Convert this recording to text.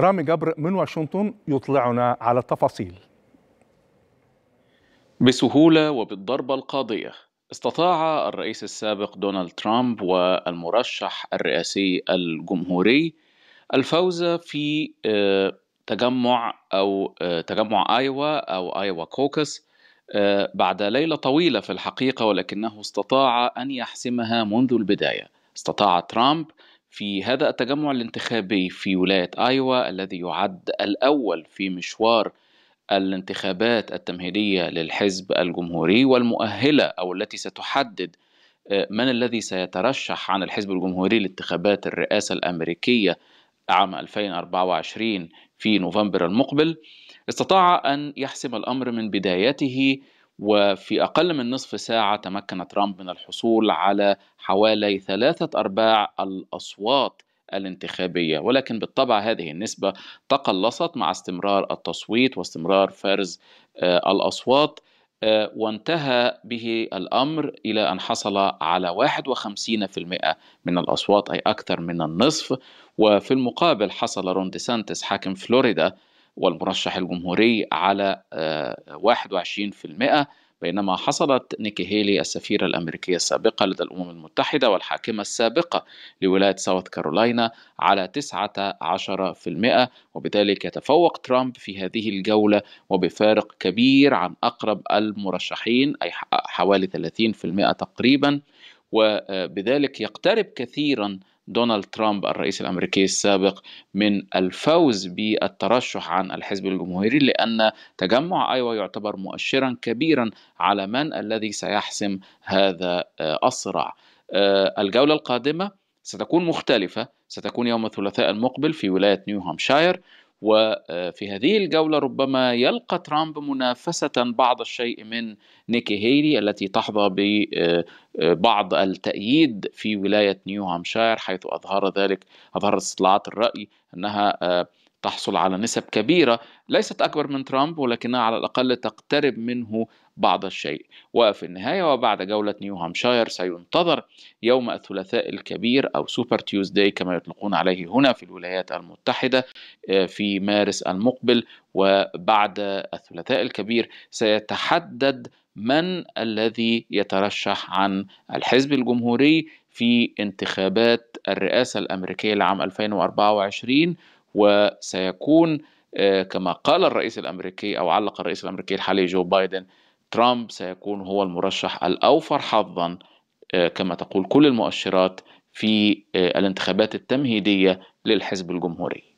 رامي جبر من واشنطن يطلعنا على التفاصيل بسهولة وبالضربة القاضية استطاع الرئيس السابق دونالد ترامب والمرشح الرئاسي الجمهوري الفوز في آه، تجمع أو آه، تجمع آيوا أو آيوا كوكس آه، بعد ليلة طويلة في الحقيقة ولكنه استطاع أن يحسمها منذ البداية استطاع ترامب في هذا التجمع الانتخابي في ولاية آيوا الذي يعد الأول في مشوار الانتخابات التمهيدية للحزب الجمهوري والمؤهلة أو التي ستحدد آه، من الذي سيترشح عن الحزب الجمهوري لانتخابات الرئاسة الأمريكية عام 2024 في نوفمبر المقبل استطاع أن يحسم الأمر من بدايته وفي أقل من نصف ساعة تمكن ترامب من الحصول على حوالي ثلاثة أرباع الأصوات الانتخابية ولكن بالطبع هذه النسبة تقلصت مع استمرار التصويت واستمرار فرز آه، الأصوات آه، وانتهى به الأمر إلى أن حصل على 51% من الأصوات أي أكثر من النصف وفي المقابل حصل رون ديسانتس حاكم فلوريدا والمرشح الجمهوري على 21% آه، بينما حصلت نيكي هيلي السفيرة الأمريكية السابقة لدى الأمم المتحدة والحاكمة السابقة لولاية ساوث كارولاينا على 19% وبذلك يتفوق ترامب في هذه الجولة وبفارق كبير عن أقرب المرشحين أي حوالي 30% تقريبا وبذلك يقترب كثيرا دونالد ترامب الرئيس الامريكي السابق من الفوز بالترشح عن الحزب الجمهوري لان تجمع ايوا يعتبر مؤشرا كبيرا على من الذي سيحسم هذا آه، الصراع. آه، الجوله القادمه ستكون مختلفه، ستكون يوم الثلاثاء المقبل في ولايه نيو هامشاير وفي هذه الجولة ربما يلقى ترامب منافسة بعض الشيء من نيكي هيلي التي تحظى ببعض آه، آه، التأييد في ولاية نيو هامشاير حيث أظهر ذلك أظهر استطلاعات الرأي أنها آه، تحصل على نسب كبيرة ليست أكبر من ترامب ولكنها على الأقل تقترب منه بعض الشيء وفي النهاية وبعد جولة نيو هامشاير سينتظر يوم الثلاثاء الكبير أو سوبر تيوزداي كما يطلقون عليه هنا في الولايات المتحدة آه، في مارس المقبل وبعد الثلاثاء الكبير سيتحدد من الذي يترشح عن الحزب الجمهوري في انتخابات الرئاسة الأمريكية لعام 2024 وسيكون آه، كما قال الرئيس الامريكي او علق الرئيس الامريكي الحالي جو بايدن ترامب سيكون هو المرشح الاوفر حظا آه، كما تقول كل المؤشرات في آه، الانتخابات التمهيديه للحزب الجمهوري